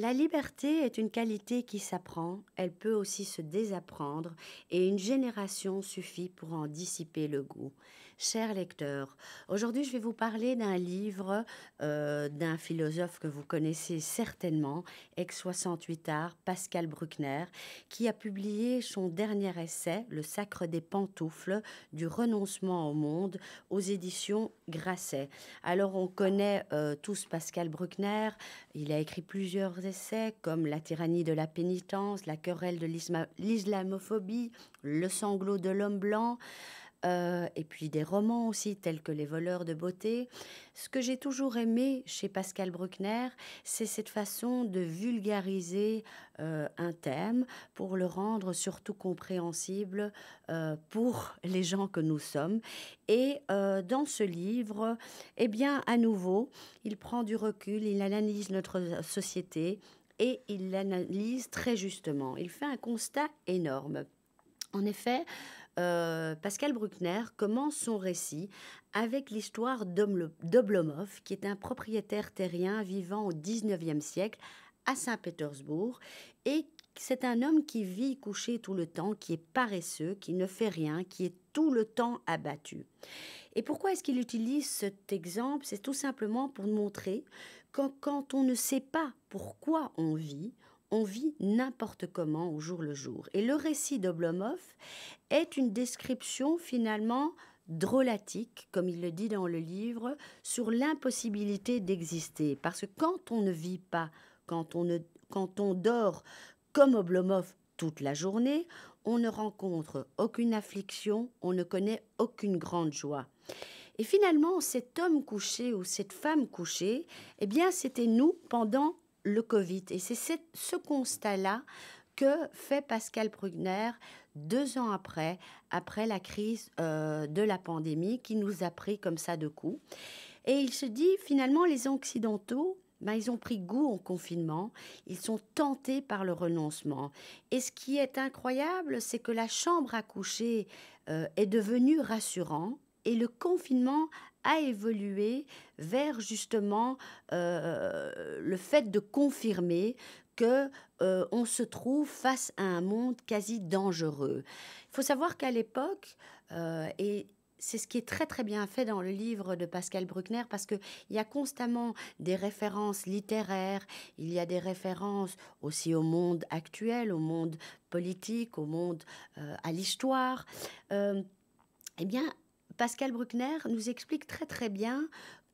La liberté est une qualité qui s'apprend, elle peut aussi se désapprendre, et une génération suffit pour en dissiper le goût. Chers lecteurs, aujourd'hui je vais vous parler d'un livre euh, d'un philosophe que vous connaissez certainement, ex-68 art, Pascal Bruckner, qui a publié son dernier essai, Le Sacre des Pantoufles, du renoncement au monde, aux éditions Grasset. Alors on connaît euh, tous Pascal Bruckner, il a écrit plusieurs essais comme La tyrannie de la pénitence, La querelle de l'islamophobie, Le sanglot de l'homme blanc. Euh, et puis des romans aussi tels que Les voleurs de beauté. Ce que j'ai toujours aimé chez Pascal Bruckner, c'est cette façon de vulgariser euh, un thème pour le rendre surtout compréhensible euh, pour les gens que nous sommes. Et dans ce livre, eh bien, à nouveau, il prend du recul, il analyse notre société et il l'analyse très justement. Il fait un constat énorme. En effet, euh, Pascal Bruckner commence son récit avec l'histoire d'Oblomov, qui est un propriétaire terrien vivant au 19e siècle à Saint-Pétersbourg et c'est un homme qui vit couché tout le temps, qui est paresseux, qui ne fait rien, qui est tout le temps abattu. Et pourquoi est-ce qu'il utilise cet exemple C'est tout simplement pour montrer que quand on ne sait pas pourquoi on vit, on vit n'importe comment au jour le jour. Et le récit d'Oblomov est une description finalement drôlatique, comme il le dit dans le livre, sur l'impossibilité d'exister. Parce que quand on ne vit pas, quand on, ne, quand on dort comme Oblomov toute la journée, on ne rencontre aucune affliction, on ne connaît aucune grande joie. Et finalement, cet homme couché ou cette femme couchée, eh bien, c'était nous pendant le Covid. Et c'est ce constat-là que fait Pascal Brugner deux ans après, après la crise euh, de la pandémie qui nous a pris comme ça de coup. Et il se dit finalement les Occidentaux, ben, ils ont pris goût au confinement, ils sont tentés par le renoncement. Et ce qui est incroyable, c'est que la chambre à coucher euh, est devenue rassurante et le confinement a évolué vers justement euh, le fait de confirmer que euh, on se trouve face à un monde quasi dangereux. Il faut savoir qu'à l'époque, euh, et c'est ce qui est très très bien fait dans le livre de Pascal Bruckner parce qu'il y a constamment des références littéraires, il y a des références aussi au monde actuel, au monde politique, au monde, à l'histoire. eh bien, Pascal Bruckner nous explique très très bien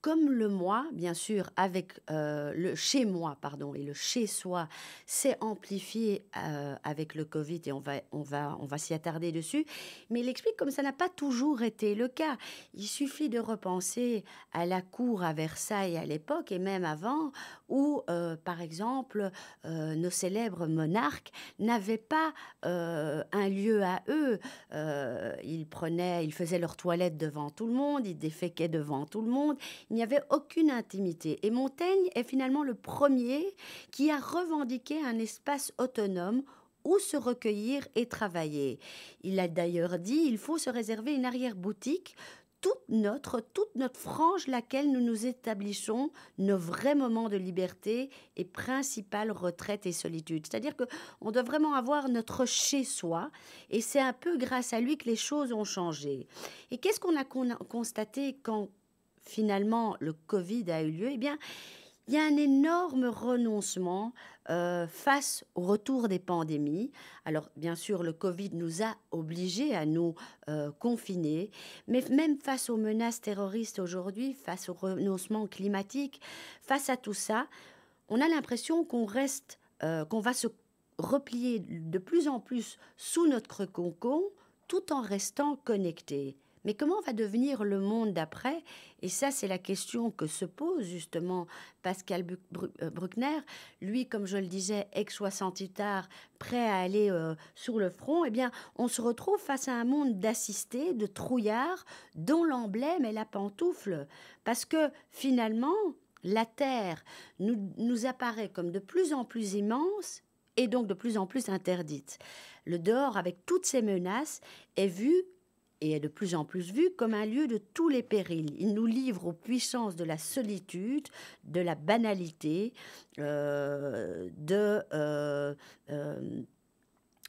comme le moi, bien sûr, avec euh, le chez moi, pardon, et le chez soi s'est amplifié euh, avec le Covid et on va, on va, on va s'y attarder dessus. Mais il explique comme ça n'a pas toujours été le cas. Il suffit de repenser à la cour à Versailles à l'époque et même avant, où, euh, par exemple, euh, nos célèbres monarques n'avaient pas euh, un lieu à eux. ils prenaient, ils faisaient leur toilette devant tout le monde, ils déféquaient devant tout le monde. Il n'y avait aucune intimité. Et Montaigne est finalement le premier qui a revendiqué un espace autonome où se recueillir et travailler. Il a d'ailleurs dit il faut se réserver une arrière-boutique toute notre, toute notre frange laquelle nous nous établissons nos vrais moments de liberté et principale retraite et solitude. C'est-à-dire que on doit vraiment avoir notre chez-soi et c'est un peu grâce à lui que les choses ont changé. Et qu'est-ce qu'on a constaté quand finalement le Covid a eu lieu Eh bien, il y a un énorme renoncement euh, face au retour des pandémies. Alors, bien sûr, le Covid nous a obligés à nous euh, confiner, mais même face aux menaces terroristes aujourd'hui, face au renoncement climatique, face à tout ça, on a l'impression qu'on reste, euh, qu'on va se replier de plus en plus sous notre cocon tout en restant connecté. Mais comment va devenir le monde d'après Et ça, c'est la question que se pose justement Pascal euh, Bruckner. Lui, comme je le disais, ex 60 tard, prêt à aller euh, sur le front. Eh bien, on se retrouve face à un monde d'assistés, de trouillards, dont l'emblème est la pantoufle. Parce que finalement, la Terre nous, nous apparaît comme de plus en plus immense et donc de plus en plus interdite. Le dehors, avec toutes ses menaces, est vu et est de plus en plus vu comme un lieu de tous les périls. Il nous livre aux puissances de la solitude, de la banalité, euh, de euh, euh,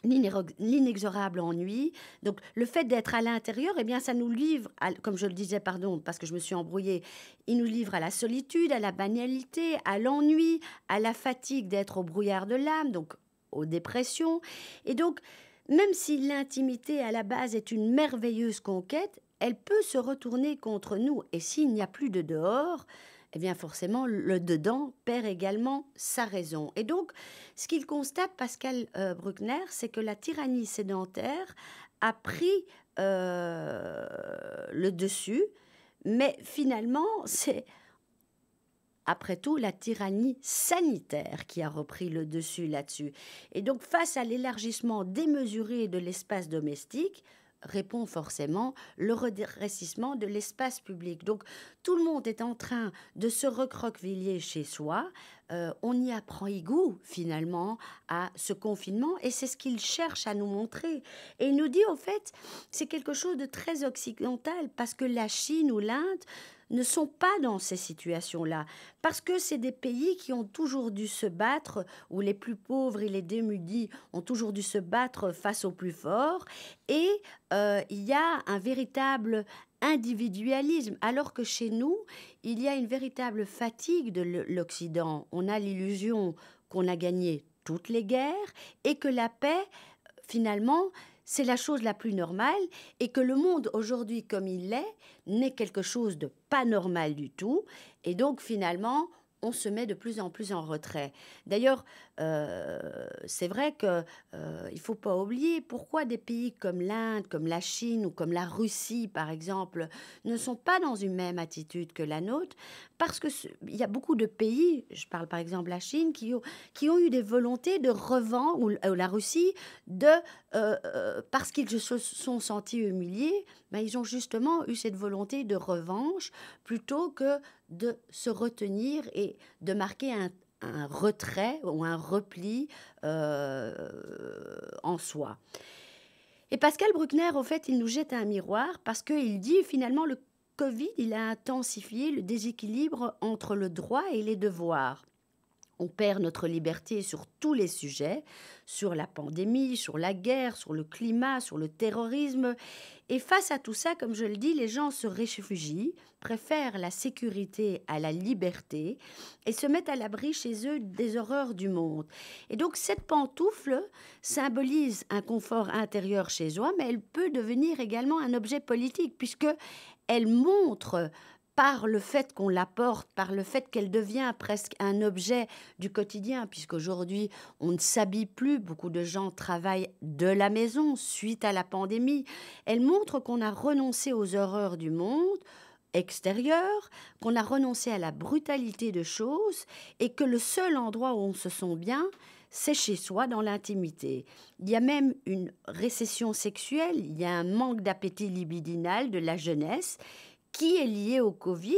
l'inexorable ennui. Donc le fait d'être à l'intérieur, eh bien ça nous livre, comme je le disais, pardon, parce que je me suis embrouillée, il nous livre à la solitude, à la banalité, à l'ennui, à la fatigue d'être au brouillard de l'âme, donc aux dépressions. Et donc même si l'intimité à la base est une merveilleuse conquête, elle peut se retourner contre nous. Et s'il n'y a plus de dehors, eh bien forcément, le dedans perd également sa raison. Et donc, ce qu'il constate, Pascal euh, Bruckner, c'est que la tyrannie sédentaire a pris euh, le dessus, mais finalement, c'est après tout, la tyrannie sanitaire qui a repris le dessus là-dessus. Et donc, face à l'élargissement démesuré de l'espace domestique, répond forcément le redressissement de l'espace public. Donc tout le monde est en train de se recroqueviller chez soi. Euh, on y apprend y finalement à ce confinement et c'est ce qu'il cherche à nous montrer. Et il nous dit au fait, c'est quelque chose de très occidental parce que la Chine ou l'Inde ne sont pas dans ces situations-là, parce que c'est des pays qui ont toujours dû se battre, où les plus pauvres et les démunis ont toujours dû se battre face aux plus forts, et euh, il y a un véritable individualisme, alors que chez nous, il y a une véritable fatigue de l'Occident. On a l'illusion qu'on a gagné toutes les guerres et que la paix, finalement, c'est la chose la plus normale et que le monde aujourd'hui comme il l'est n'est quelque chose de pas normal du tout. Et donc finalement, on se met de plus en plus en retrait. D'ailleurs, euh, c'est vrai qu'il euh, ne faut pas oublier pourquoi des pays comme l'Inde, comme la Chine ou comme la Russie, par exemple, ne mmh. sont pas dans une même attitude que la nôtre, parce qu'il y a beaucoup de pays, je parle par exemple la Chine, qui ont, qui ont eu des volontés de revanche ou, la Russie, de, euh, parce qu'ils se sont sentis humiliés, ben, ils ont justement eu cette volonté de revanche plutôt que de se retenir et de marquer un, un retrait ou un repli euh, en soi. Et Pascal Bruckner, au fait, il nous jette un miroir parce qu'il dit finalement le Covid, il a intensifié le déséquilibre entre le droit et les devoirs. On perd notre liberté sur tous les sujets, sur la pandémie, sur la guerre, sur le climat, sur le terrorisme. Et face à tout ça, comme je le dis, les gens se réfugient, préfèrent la sécurité à la liberté et se mettent à l'abri chez eux des horreurs du monde. Et donc cette pantoufle symbolise un confort intérieur chez soi, mais elle peut devenir également un objet politique puisque elle montre par le fait qu'on la porte, par le fait qu'elle devient presque un objet du quotidien, puisqu'aujourd'hui, on ne s'habille plus, beaucoup de gens travaillent de la maison suite à la pandémie, elle montre qu'on a renoncé aux horreurs du monde extérieur, qu'on a renoncé à la brutalité de choses et que le seul endroit où on se sent bien, c'est chez soi, dans l'intimité. Il y a même une récession sexuelle, il y a un manque d'appétit libidinal de la jeunesse qui est lié au Covid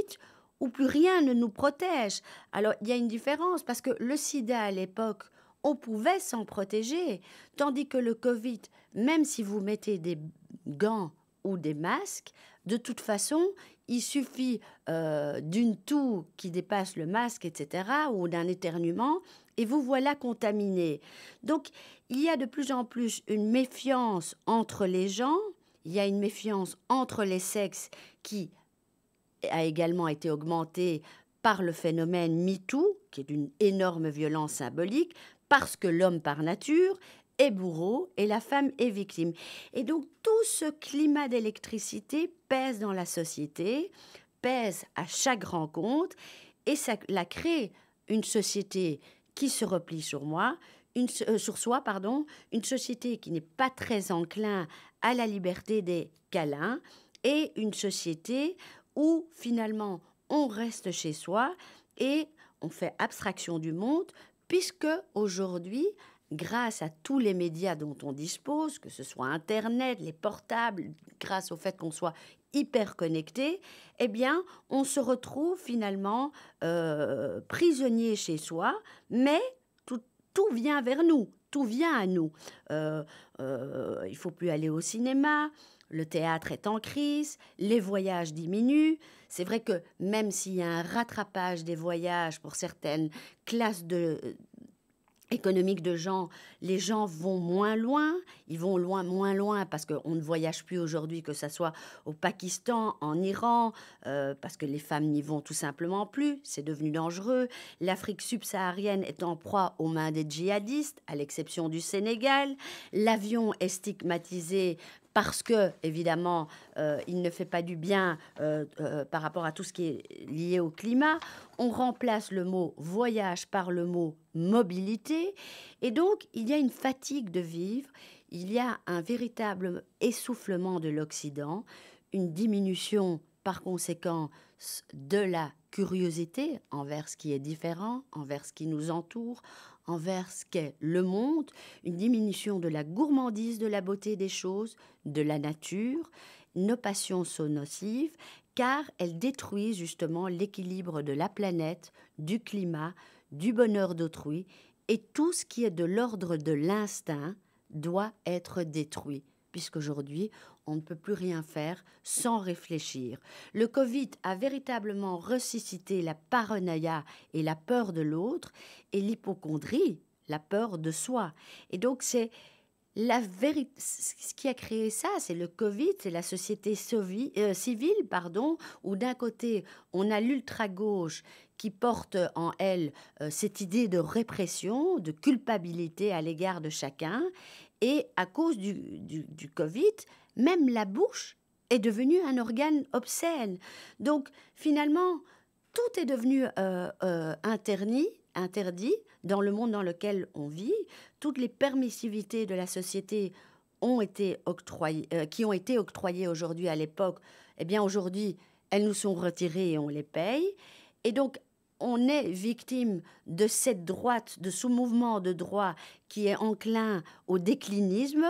où plus rien ne nous protège. Alors il y a une différence parce que le sida à l'époque, on pouvait s'en protéger, tandis que le Covid, même si vous mettez des gants ou des masques, de toute façon, il suffit euh, d'une toux qui dépasse le masque, etc., ou d'un éternuement, et vous voilà contaminé. Donc, il y a de plus en plus une méfiance entre les gens, il y a une méfiance entre les sexes qui a également été augmentée par le phénomène MeToo, qui est d'une énorme violence symbolique, parce que l'homme par nature est bourreau et la femme est victime. Et donc tout ce climat d'électricité pèse dans la société, pèse à chaque rencontre, et ça la crée une société qui se replie sur moi, une, euh, sur soi, pardon, une société qui n'est pas très enclin à la liberté des câlins et une société où finalement on reste chez soi et on fait abstraction du monde, puisque aujourd'hui, grâce à tous les médias dont on dispose, que ce soit Internet, les portables, grâce au fait qu'on soit hyper connecté, eh bien, on se retrouve finalement euh, prisonnier chez soi, mais tout, vient vers nous, tout vient à nous. Il euh, euh, il faut plus aller au cinéma, le théâtre est en crise, les voyages diminuent. C'est vrai que même s'il y a un rattrapage des voyages pour certaines classes euh, économiques de gens, les gens vont moins loin, ils vont loin, moins loin parce qu'on ne voyage plus aujourd'hui, que ce soit au Pakistan, en Iran, euh, parce que les femmes n'y vont tout simplement plus, c'est devenu dangereux. L'Afrique subsaharienne est en proie aux mains des djihadistes, à l'exception du Sénégal. L'avion est stigmatisé parce que, évidemment, euh, il ne fait pas du bien euh, euh, par rapport à tout ce qui est lié au climat. On remplace le mot voyage par le mot mobilité. Et donc, il y a une fatigue de vivre, il y a un véritable essoufflement de l'Occident, une diminution, par conséquent, de la curiosité envers ce qui est différent, envers ce qui nous entoure, envers ce qu'est le monde, une diminution de la gourmandise de la beauté des choses, de la nature. Nos passions sont nocives car elles détruisent justement l'équilibre de la planète, du climat, du bonheur d'autrui et tout ce qui est de l'ordre de l'instinct doit être détruit puisqu'aujourd'hui on ne peut plus rien faire sans réfléchir. Le Covid a véritablement ressuscité la paranoïa et la peur de l'autre, et l'hypochondrie, la peur de soi. Et donc c'est la ce qui a créé ça, c'est le Covid, c'est la société euh, civile, pardon, où d'un côté, on a l'ultra-gauche qui porte en elle euh, cette idée de répression, de culpabilité à l'égard de chacun, et à cause du, du Covid, même la bouche est devenue un organe obscène. Donc finalement, tout est devenu euh, euh, interdit dans le monde dans lequel on vit. Toutes les permissivités de la société ont été octroyées, euh, qui ont été octroyées aujourd'hui à l'époque, eh bien aujourd'hui, elles nous sont retirées et on les paye. Et donc on est victime de cette droite, de ce mouvement de droit qui est enclin au déclinisme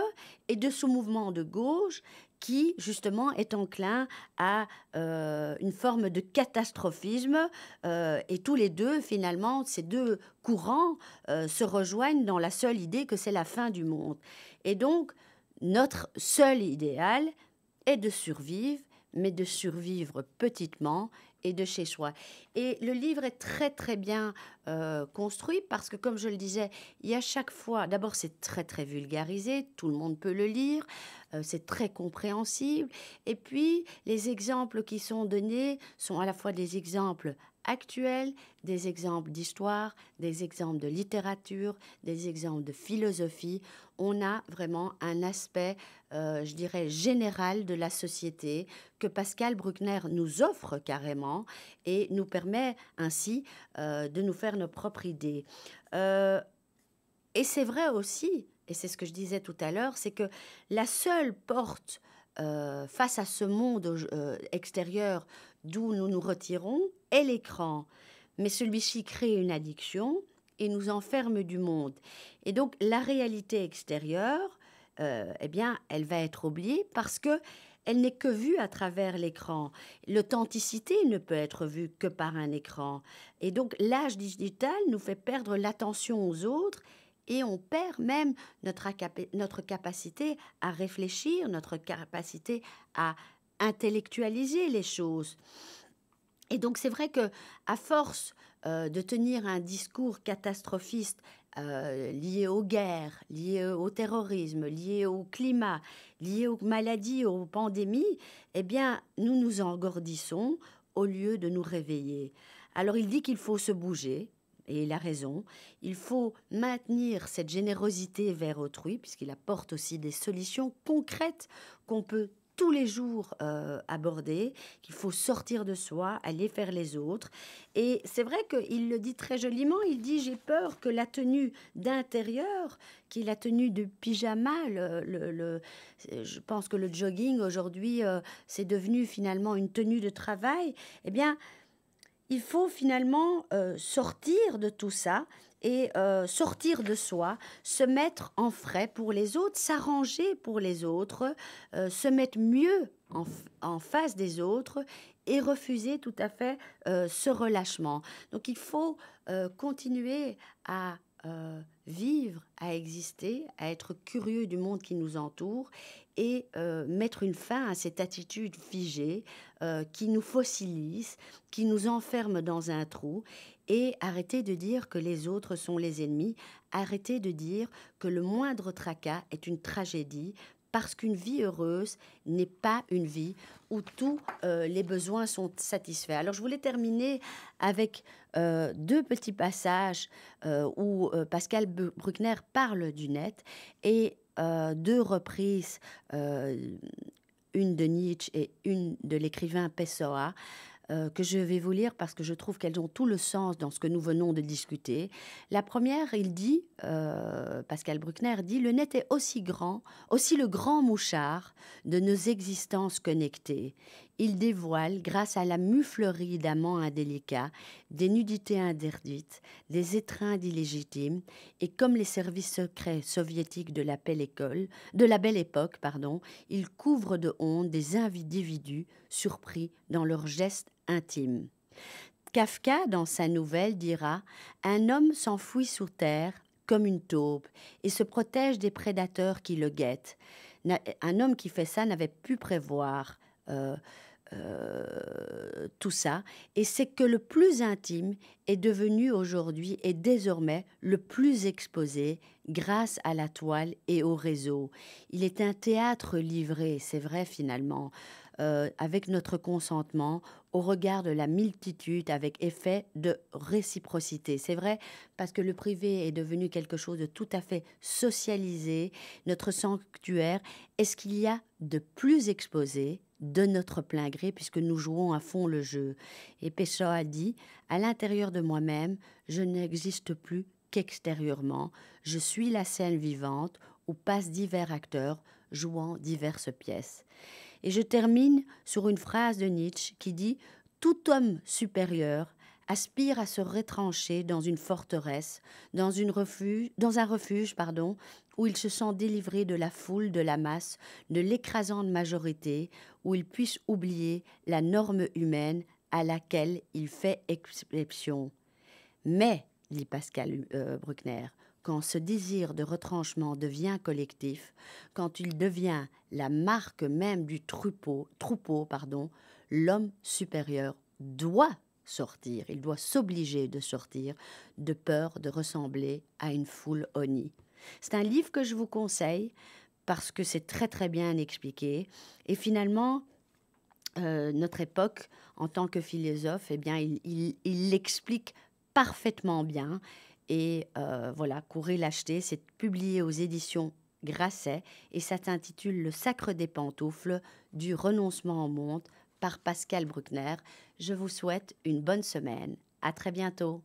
et de ce mouvement de gauche qui, justement, est enclin à euh, une forme de catastrophisme. Euh, et tous les deux, finalement, ces deux courants euh, se rejoignent dans la seule idée que c'est la fin du monde. Et donc, notre seul idéal est de survivre, mais de survivre petitement et de chez soi. Et le livre est très très bien euh, construit parce que, comme je le disais, il y a chaque fois, d'abord c'est très très vulgarisé, tout le monde peut le lire, euh, c'est très compréhensible, et puis les exemples qui sont donnés sont à la fois des exemples actuelle, des exemples d'histoire, des exemples de littérature, des exemples de philosophie. On a vraiment un aspect, euh, je dirais, général de la société que Pascal Bruckner nous offre carrément et nous permet ainsi euh, de nous faire nos propres idées. Euh, et c'est vrai aussi, et c'est ce que je disais tout à l'heure, c'est que la seule porte face à ce monde extérieur d'où nous nous retirons, est l'écran. Mais celui-ci crée une addiction et nous enferme du monde. Et donc la réalité extérieure, euh, eh bien, elle va être oubliée parce que elle n'est que vue à travers l'écran. L'authenticité ne peut être vue que par un écran. Et donc l'âge digital nous fait perdre l'attention aux autres et on perd même notre, notre capacité à réfléchir, notre capacité à intellectualiser les choses. Et donc c'est vrai que à force euh, de tenir un discours catastrophiste euh, lié aux guerres, lié au terrorisme, lié au climat, lié aux maladies, aux pandémies, eh bien nous nous engordissons au lieu de nous réveiller. Alors il dit qu'il faut se bouger, et il a raison, il faut maintenir cette générosité vers autrui, puisqu'il apporte aussi des solutions concrètes qu'on peut tous les jours euh, abordés, qu'il faut sortir de soi, aller faire les autres. Et c'est vrai qu'il le dit très joliment, il dit j'ai peur que la tenue d'intérieur, qui est la tenue de pyjama, le, je pense que le jogging aujourd'hui, euh, c'est devenu finalement une tenue de travail, eh bien, il faut finalement euh, sortir de tout ça et euh, sortir de soi, se mettre en frais pour les autres, s'arranger pour les autres, euh, se mettre mieux en, face des autres et refuser tout à fait euh, ce relâchement. Donc il faut continuer à vivre, à exister, à être curieux du monde qui nous entoure et mettre une fin à cette attitude figée qui nous fossilise, qui nous enferme dans un trou et arrêtez de dire que les autres sont les ennemis, arrêtez de dire que le moindre tracas est une tragédie, parce qu'une vie heureuse n'est pas une vie où tous euh, les besoins sont satisfaits. Alors je voulais terminer avec euh, deux petits passages euh, où Pascal Bruckner parle du net et deux reprises, une de Nietzsche et une de l'écrivain Pessoa. Euh, que je vais vous lire parce que je trouve qu'elles ont tout le sens dans ce que nous venons de discuter. La première, il dit, euh, Pascal Bruckner dit, le net est aussi grand, aussi le grand mouchard de nos existences connectées il dévoile, grâce à la muflerie d'amants indélicats, des nudités interdites, des étreintes illégitimes, et comme les services secrets soviétiques de la belle école, de la belle époque, pardon, il couvre de honte des individus surpris dans leurs gestes intimes. Kafka, dans sa nouvelle, dira Un homme s'enfouit sous terre comme une taupe et se protège des prédateurs qui le guettent. Un homme qui fait ça n'avait pu prévoir. Euh, euh, tout ça. Et c'est que le plus intime est devenu aujourd'hui et désormais le plus exposé grâce à la toile et au réseau. Il est un théâtre livré, c'est vrai finalement, euh, avec notre consentement au regard de la multitude, avec effet de réciprocité. C'est vrai parce que le privé est devenu quelque chose de tout à fait socialisé, notre sanctuaire. Est-ce qu'il y a de plus exposé de notre plein gré puisque nous jouons à fond le jeu. Et Pessoa a dit À l'intérieur de moi-même, je n'existe plus qu'extérieurement. Je suis la scène vivante où passent divers acteurs jouant diverses pièces. Et je termine sur une phrase de Nietzsche qui dit Tout homme supérieur aspire à se retrancher dans une forteresse, dans, une refuge, dans un refuge pardon, où il se sent délivré de la foule, de la masse, de l'écrasante majorité, où il puisse oublier la norme humaine à laquelle il fait exception. Mais, dit Pascal euh, Bruckner, quand ce désir de retranchement devient collectif, quand il devient la marque même du troupeau, troupeau pardon, l'homme supérieur doit sortir, il doit s'obliger de sortir de peur de ressembler à une foule honnie. C'est un livre que je vous conseille parce que c'est très très bien expliqué et finalement euh, notre époque en tant que philosophe, eh bien il, l'explique parfaitement bien et euh, voilà, courez l'acheter, c'est publié aux éditions Grasset et ça s'intitule Le sacre des pantoufles du renoncement en monde par Pascal Bruckner. Je vous souhaite une bonne semaine. À très bientôt.